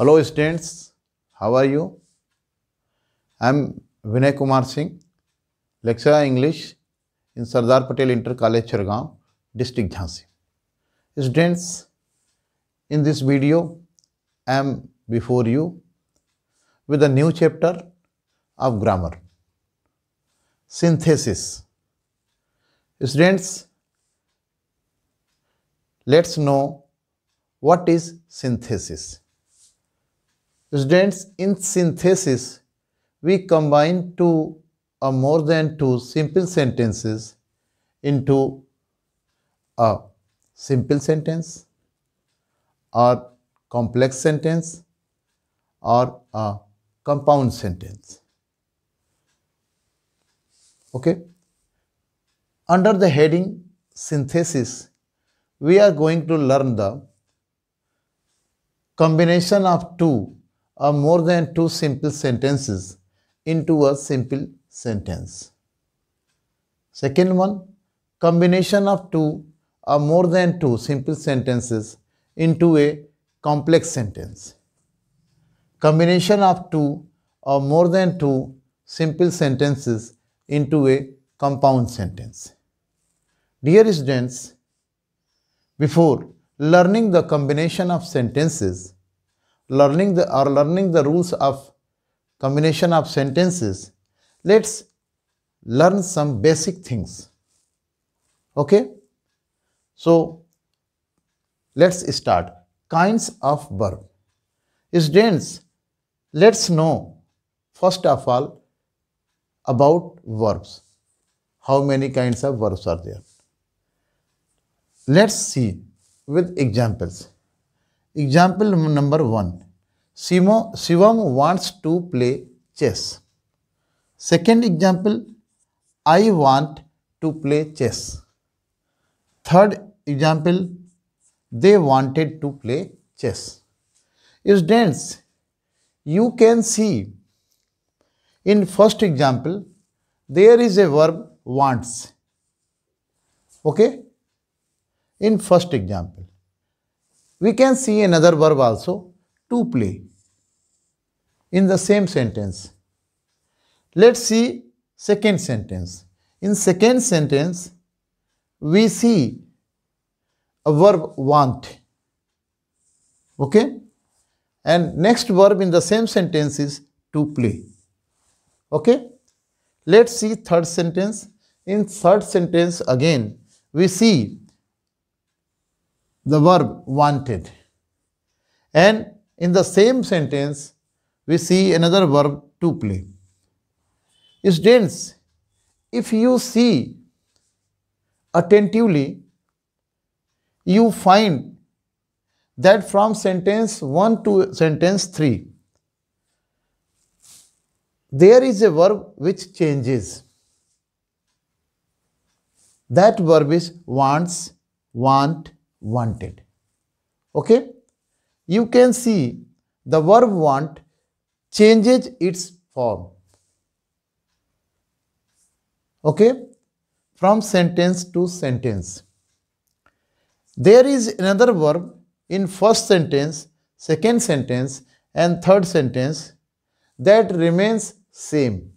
Hello students, how are you? I am Vinay Kumar Singh, lecturer English in Sardar Patel Inter College Chargaon, District Jhansi. Students, in this video, I am before you with a new chapter of grammar. Synthesis. Students, let's know what is synthesis. Students, in synthesis, we combine two or more than two simple sentences into a simple sentence or complex sentence or a compound sentence. Okay. Under the heading synthesis, we are going to learn the combination of two or more than two simple sentences into a simple sentence. Second one, combination of two or more than two simple sentences into a complex sentence. Combination of two or more than two simple sentences into a compound sentence. Dear students, before learning the combination of sentences, learning the or learning the rules of combination of sentences, let's learn some basic things. Okay? So, let's start. Kinds of verb. Students, let's know first of all about verbs. How many kinds of verbs are there? Let's see with examples. Example number 1. Simo, Shivam wants to play chess. Second example, I want to play chess. Third example, they wanted to play chess. Students, you can see in first example, there is a verb wants. Okay? In first example, we can see another verb also, to play, in the same sentence. Let's see second sentence. In second sentence, we see a verb want. Okay? And next verb in the same sentence is to play. Okay? Let's see third sentence. In third sentence again, we see the verb wanted. And in the same sentence, we see another verb to play. Students, if you see attentively, you find that from sentence 1 to sentence 3, there is a verb which changes. That verb is wants, want, wanted. Okay? You can see the verb want changes its form. Okay? From sentence to sentence. There is another verb in first sentence, second sentence and third sentence that remains same.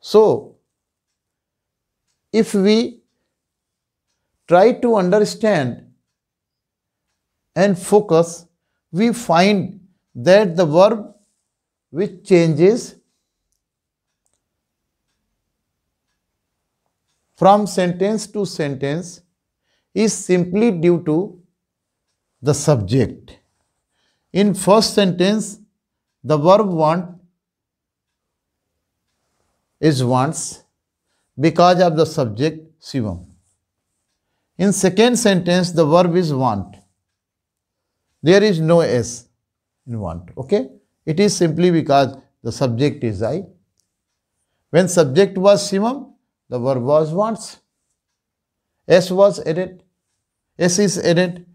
So, if we try to understand and focus, we find that the verb which changes from sentence to sentence is simply due to the subject. In first sentence, the verb want is wants because of the subject Shivam. In second sentence, the verb is want. There is no S in want. Okay? It is simply because the subject is I. When subject was simum, the verb was wants. S was added. S is added.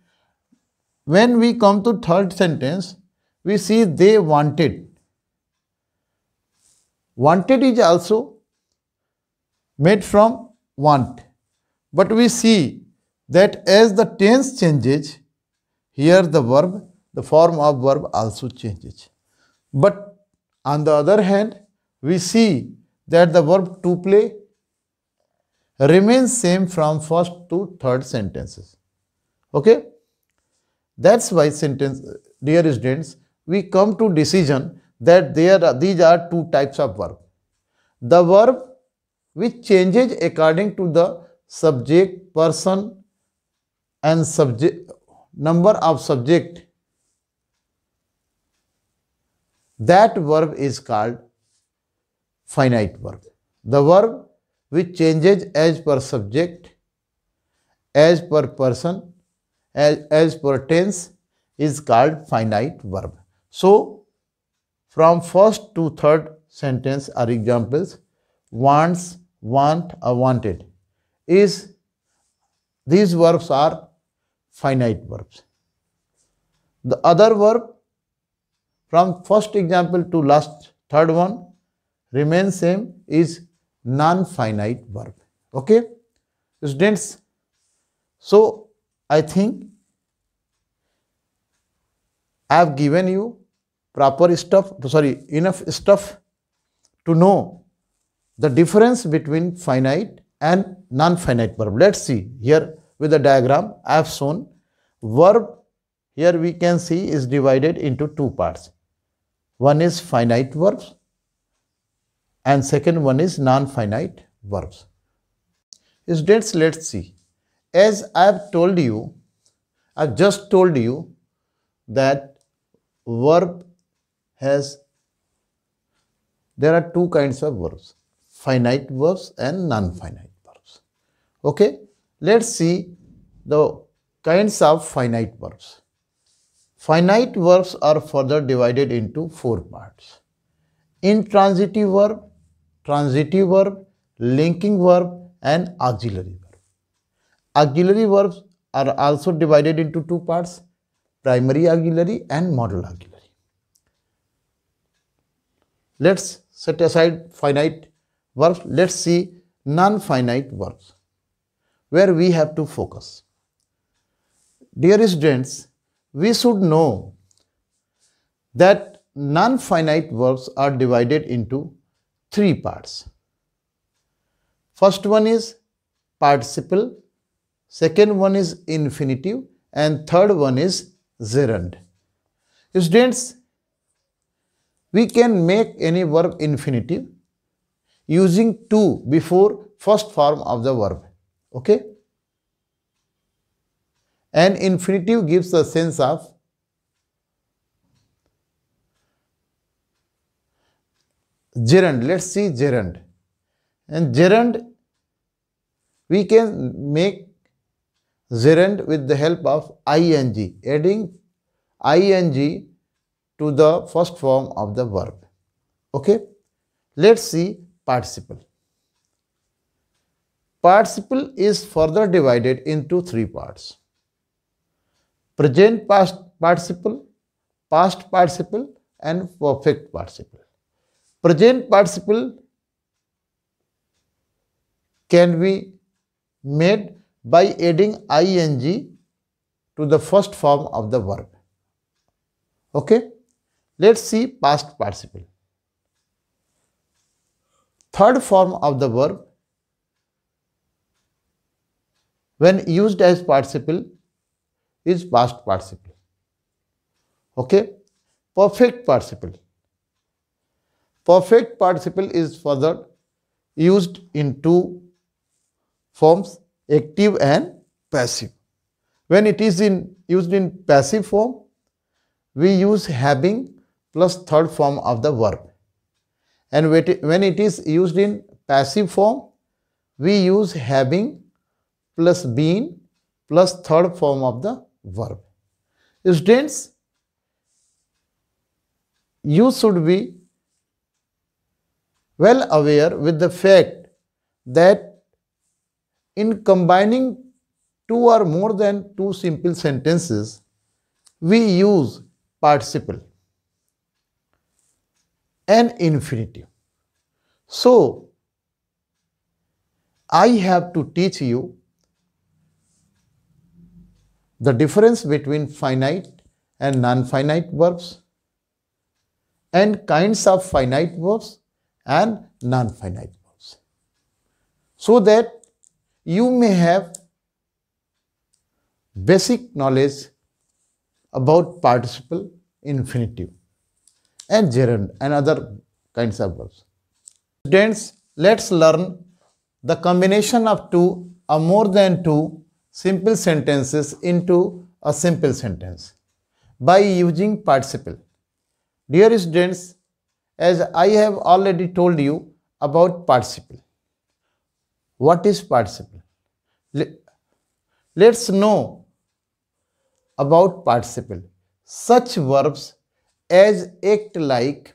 When we come to third sentence, we see they wanted. Wanted is also made from want. But we see that as the tense changes, here the verb, the form of verb also changes. But on the other hand, we see that the verb to play remains same from first to third sentences. Okay? That's why sentence, dear students, we come to decision that there are, these are two types of verb. The verb which changes according to the subject, person, and subject number of subject that verb is called finite verb the verb which changes as per subject as per person as, as per tense is called finite verb so from first to third sentence are examples wants want or wanted is these verbs are finite verbs. The other verb from first example to last third one remain same is non-finite verb. Okay, students. So I think I have given you proper stuff, sorry, enough stuff to know the difference between finite and non-finite verb. Let's see here with the diagram I have shown verb here we can see is divided into two parts one is finite verbs and second one is non-finite verbs students let's see as I have told you I've just told you that verb has there are two kinds of verbs finite verbs and non-finite verbs okay Let's see the kinds of finite verbs. Finite verbs are further divided into four parts. Intransitive verb, transitive verb, linking verb and auxiliary verb. Auxiliary verbs are also divided into two parts, primary auxiliary and modal auxiliary. Let's set aside finite verbs. Let's see non-finite verbs where we have to focus. Dear students, we should know that non-finite verbs are divided into three parts. First one is participle, second one is infinitive and third one is gerund. Students, we can make any verb infinitive using to before first form of the verb. Okay? And infinitive gives a sense of gerund. Let's see gerund. And gerund, we can make gerund with the help of ing, adding ing to the first form of the verb. Okay? Let's see participle. Participle is further divided into three parts. Present past participle, past participle and perfect participle. Present participle can be made by adding ing to the first form of the verb. Okay. Let's see past participle. Third form of the verb when used as participle is past participle. Okay? Perfect participle. Perfect participle is further used in two forms, active and passive. When it is in, used in passive form, we use having plus third form of the verb. And when it is used in passive form, we use having plus been plus third form of the verb. Students, you should be well aware with the fact that in combining two or more than two simple sentences, we use participle and infinitive. So, I have to teach you the difference between finite and non-finite verbs and kinds of finite verbs and non-finite verbs. So that you may have basic knowledge about participle, infinitive and gerund and other kinds of verbs. Students, let's learn the combination of two or more than two simple sentences into a simple sentence by using participle. Dear students, as I have already told you about participle. What is participle? Let's know about participle. Such verbs as act like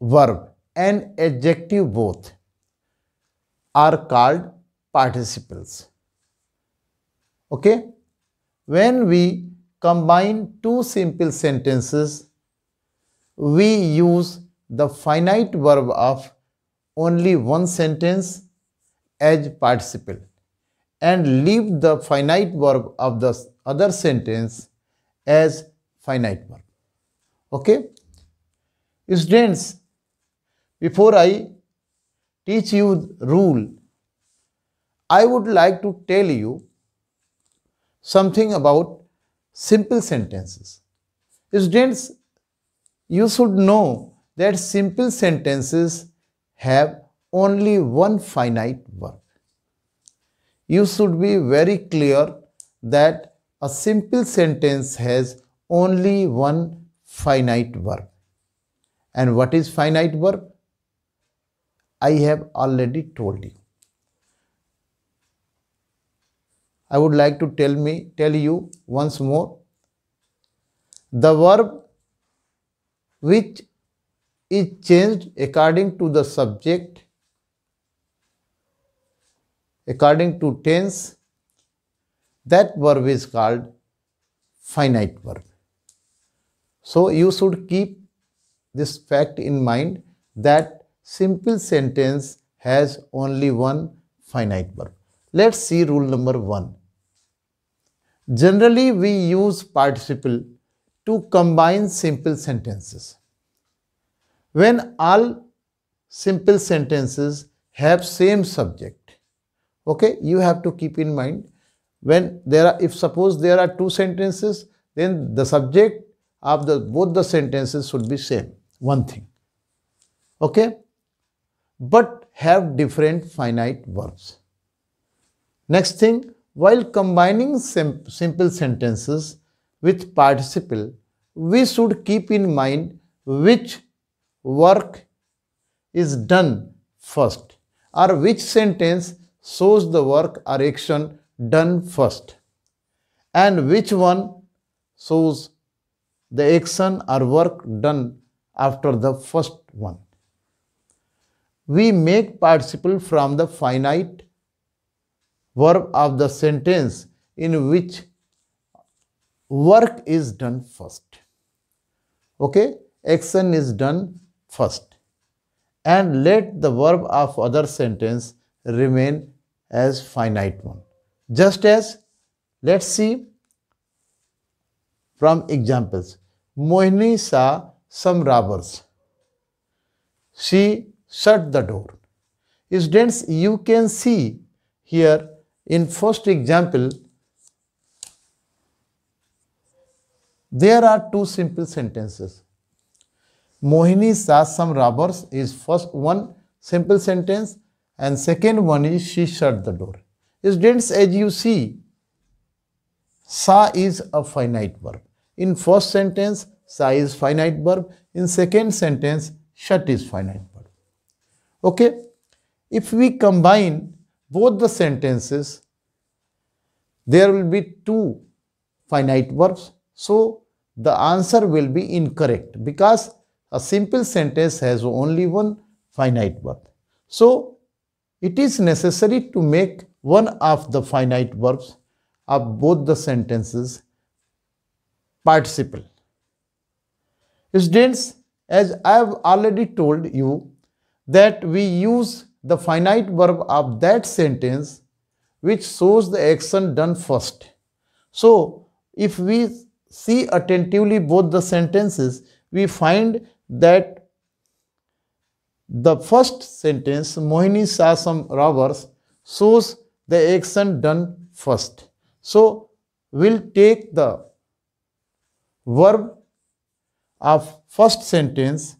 verb and adjective both are called participles. Okay? When we combine two simple sentences, we use the finite verb of only one sentence as participle and leave the finite verb of the other sentence as finite verb. Okay? Students, before I teach you rule, I would like to tell you something about simple sentences. Students, you should know that simple sentences have only one finite verb. You should be very clear that a simple sentence has only one finite verb. And what is finite verb? I have already told you. I would like to tell me, tell you once more. The verb which is changed according to the subject, according to tense, that verb is called finite verb. So you should keep this fact in mind that simple sentence has only one finite verb. Let's see rule number 1. Generally, we use participle to combine simple sentences. When all simple sentences have same subject, okay, you have to keep in mind when there are, if suppose there are two sentences, then the subject of the both the sentences should be same, one thing, okay, but have different finite verbs. Next thing, while combining sim simple sentences with participle, we should keep in mind which work is done first or which sentence shows the work or action done first and which one shows the action or work done after the first one. We make participle from the finite verb of the sentence in which work is done first. Okay, action is done first. And let the verb of other sentence remain as finite one. Just as, let's see from examples. Mohini saw some robbers. She shut the door. Students, you can see here in first example, there are two simple sentences. Mohini saw some robbers is first one simple sentence and second one is she shut the door. Students, as you see, sa is a finite verb. In first sentence, sa is finite verb. In second sentence, shut is finite verb. Okay? If we combine both the sentences, there will be two finite verbs. So, the answer will be incorrect because a simple sentence has only one finite verb. So, it is necessary to make one of the finite verbs of both the sentences participle. Students, as I have already told you that we use the finite verb of that sentence which shows the action done first. So, if we see attentively both the sentences, we find that the first sentence, Mohini saw some robbers, shows the action done first. So, we'll take the verb of first sentence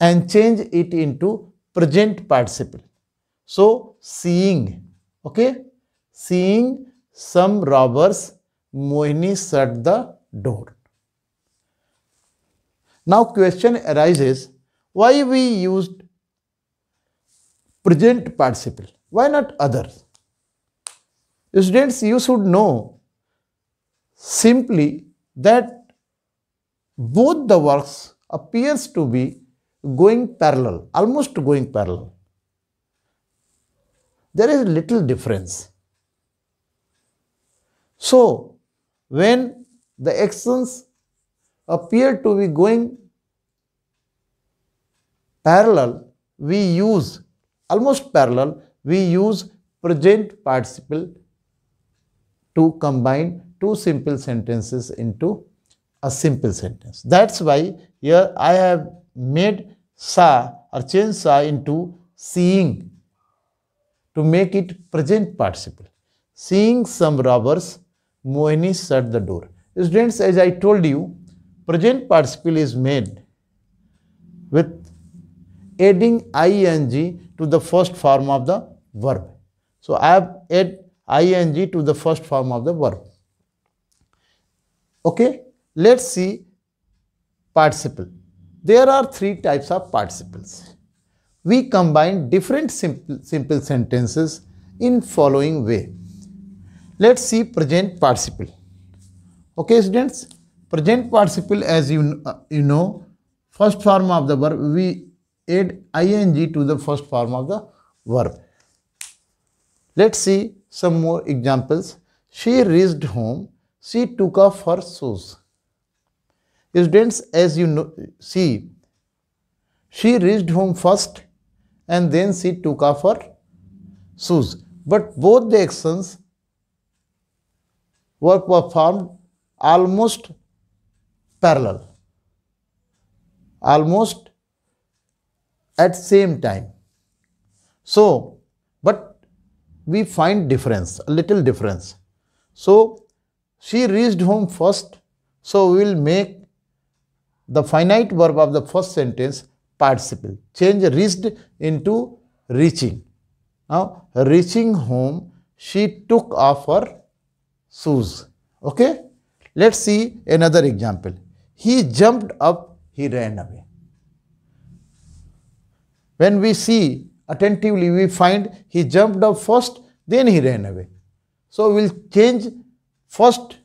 and change it into present participle. So, seeing, okay, seeing some robbers, Mohini shut the door. Now, question arises, why we used present participle? Why not others? Students, you should know simply that both the works appears to be going parallel, almost going parallel. There is little difference. So, when the actions appear to be going parallel, we use, almost parallel, we use present participle to combine two simple sentences into a simple sentence. That's why here I have made sa or changed sa into seeing to make it present participle. Seeing some robbers, Mohini shut the door. Students, as I told you, present participle is made with adding ing to the first form of the verb. So, I have add ing to the first form of the verb. Okay, let's see participle. There are three types of participles. We combine different simple, simple sentences in following way. Let's see present participle. Okay students, present participle as you, uh, you know, first form of the verb, we add ing to the first form of the verb. Let's see some more examples. She reached home. She took off her shoes. Students, as you know, see, she reached home first and then she took off her shoes. But both the actions were performed almost parallel, almost at same time. So, but we find difference, a little difference. So, she reached home first, so we will make the finite verb of the first sentence participle. Change reached into reaching. Now, reaching home, she took off her shoes. Okay? Let's see another example. He jumped up, he ran away. When we see attentively, we find he jumped up first, then he ran away. So, we'll change first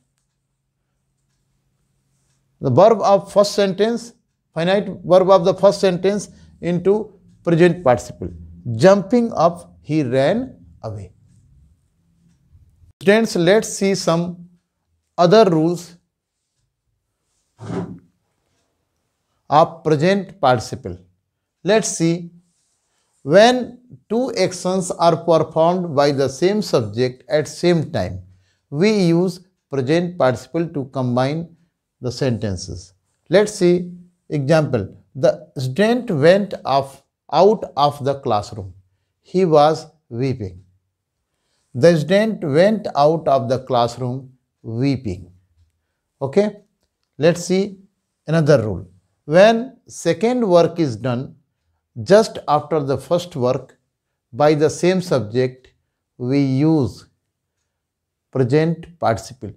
the verb of first sentence, finite verb of the first sentence into present participle. Jumping up, he ran away. Students, let's see some other rules of present participle. Let's see when two actions are performed by the same subject at same time, we use present participle to combine the sentences. Let's see example. The student went off, out of the classroom. He was weeping. The student went out of the classroom weeping. Okay. Let's see another rule. When second work is done, just after the first work by the same subject, we use present participle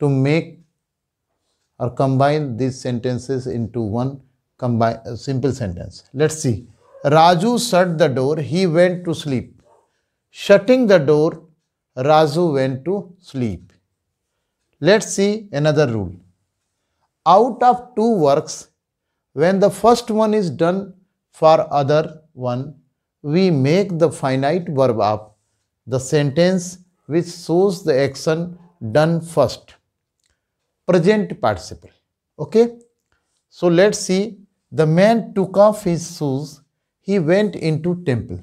to make or combine these sentences into one combine, uh, simple sentence. Let's see. Raju shut the door. He went to sleep. Shutting the door, Raju went to sleep. Let's see another rule. Out of two works, when the first one is done for other one, we make the finite verb of the sentence which shows the action done first present participle. Okay. So let's see. The man took off his shoes. He went into temple.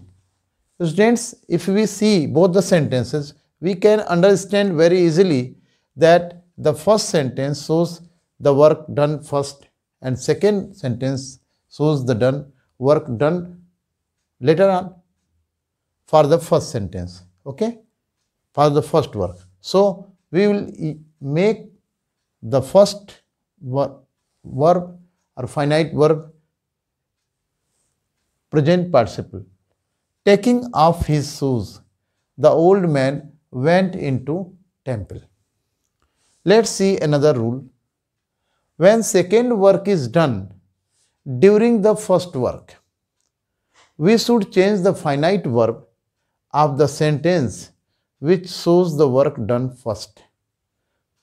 Students, if we see both the sentences, we can understand very easily that the first sentence shows the work done first and second sentence shows the done work done later on for the first sentence okay for the first work so we will make the first verb, verb or finite verb present participle. Taking off his shoes, the old man went into temple. Let's see another rule. When second work is done during the first work, we should change the finite verb of the sentence which shows the work done first.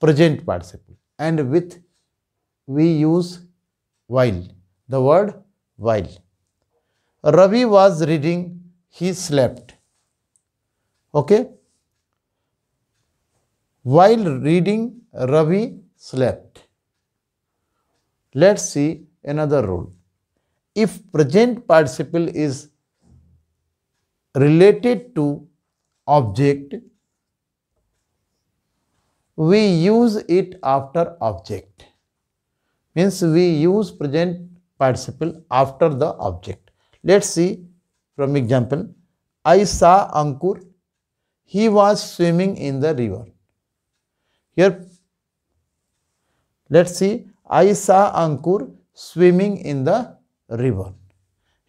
Present participle and with we use while, the word while. Ravi was reading, he slept. Okay? While reading, Ravi slept. Let's see another rule. If present participle is related to object we use it after object means we use present participle after the object let's see from example i saw ankur he was swimming in the river here let's see i saw ankur swimming in the river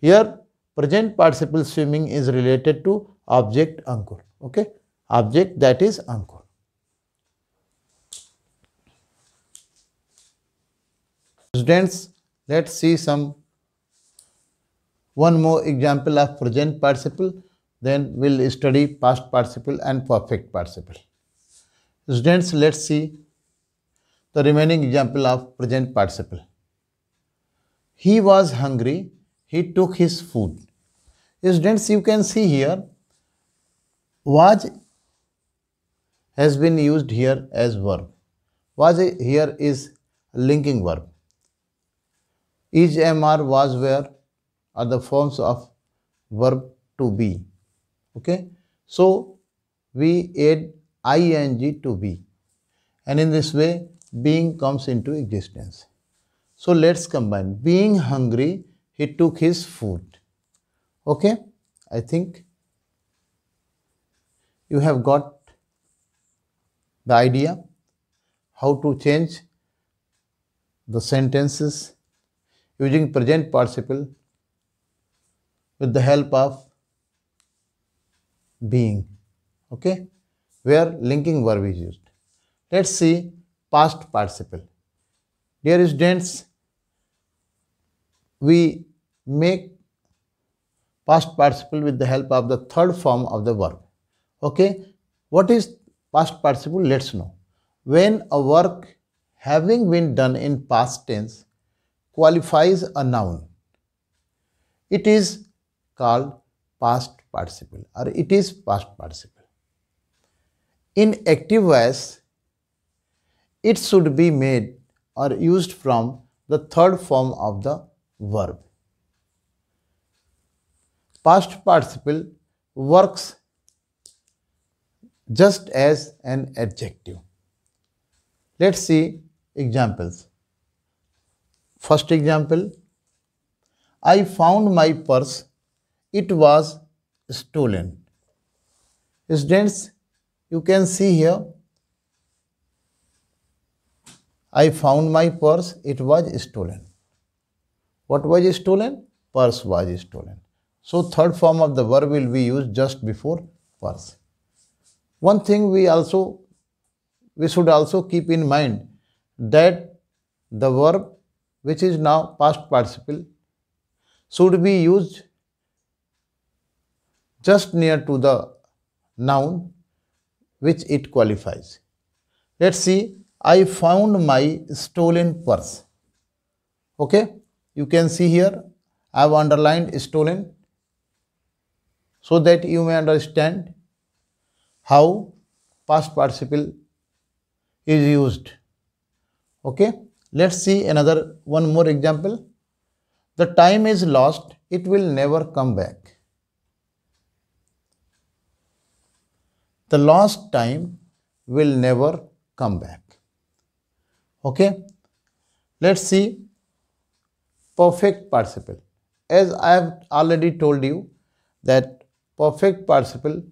here present participle swimming is related to object ankur okay object that is ankur Students, let's see some one more example of present participle, then we'll study past participle and perfect participle. Students, let's see the remaining example of present participle. He was hungry, he took his food. Students, you can see here, was has been used here as verb. Was here is linking verb. Each MR was, where are the forms of verb to be. Okay. So, we add ing to be and in this way being comes into existence. So, let's combine. Being hungry, he took his food. Okay. I think you have got the idea how to change the sentences using present participle with the help of being okay where linking verb is used let's see past participle dear students we make past participle with the help of the third form of the verb okay what is past participle let's know when a work having been done in past tense qualifies a noun. It is called past participle or it is past participle. In active voice, it should be made or used from the third form of the verb. Past participle works just as an adjective. Let's see examples. First example, I found my purse. It was stolen. Students, you can see here. I found my purse. It was stolen. What was stolen? Purse was stolen. So third form of the verb will be used just before purse. One thing we also we should also keep in mind that the verb which is now past participle, should be used just near to the noun which it qualifies. Let's see, I found my stolen purse. Okay, you can see here, I have underlined stolen so that you may understand how past participle is used. Okay. Let's see another one more example. The time is lost, it will never come back. The lost time will never come back. Okay, let's see perfect participle. As I have already told you that perfect participle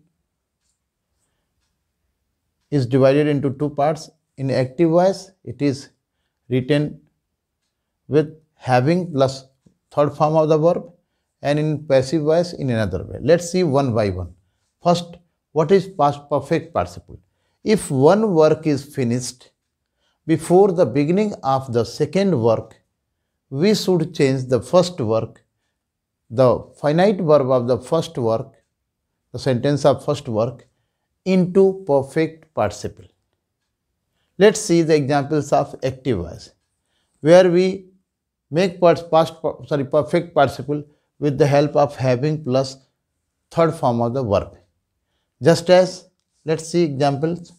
is divided into two parts. In active voice, it is written with having plus third form of the verb and in passive voice in another way. Let's see one by one. First, what is past perfect participle? If one work is finished before the beginning of the second work, we should change the first work, the finite verb of the first work, the sentence of first work into perfect participle. Let's see the examples of active where we make past, sorry, perfect participle with the help of having plus third form of the verb. Just as, let's see examples.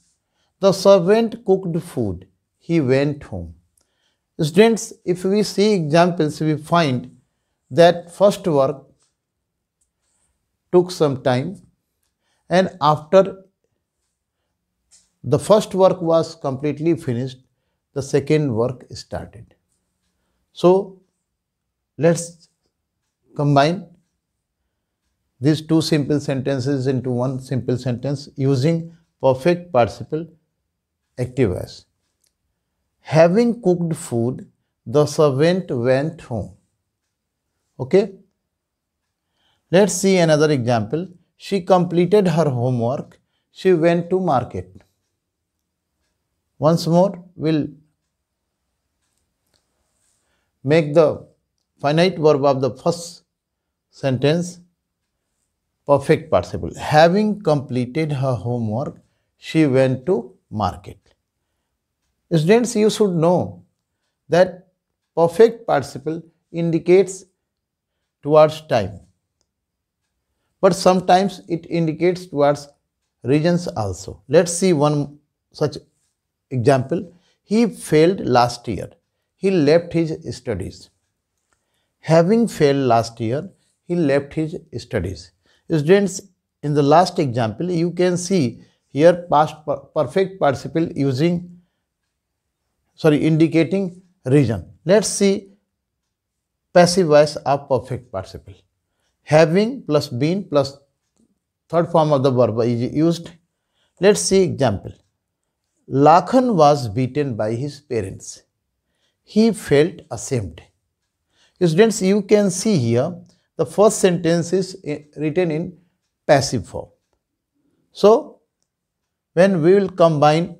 The servant cooked food. He went home. Students, if we see examples, we find that first work took some time and after the first work was completely finished, the second work started. So, let's combine these two simple sentences into one simple sentence using perfect participle active as. Having cooked food, the servant went home. Okay? Let's see another example. She completed her homework. She went to market. Once more, we'll make the finite verb of the first sentence perfect participle. Having completed her homework, she went to market. Students, you should know that perfect participle indicates towards time. But sometimes it indicates towards regions also. Let's see one such Example, he failed last year. He left his studies. Having failed last year, he left his studies. Students, in the last example, you can see here past perfect participle using, sorry, indicating reason. Let's see passive voice of perfect participle. Having plus been plus third form of the verb is used. Let's see example. Lakhan was beaten by his parents. He felt ashamed. Students, you can see here the first sentence is eh, written in passive form. So, when we will combine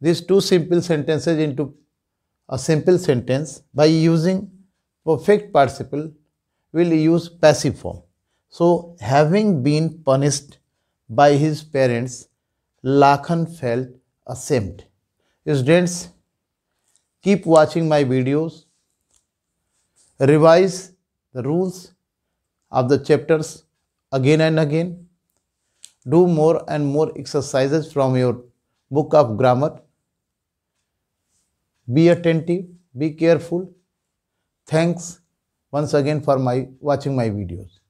these two simple sentences into a simple sentence by using perfect participle, we will use passive form. So, having been punished by his parents, Lakhan felt ashamed. Students, keep watching my videos. Revise the rules of the chapters again and again. Do more and more exercises from your book of grammar. Be attentive, be careful. Thanks once again for my watching my videos.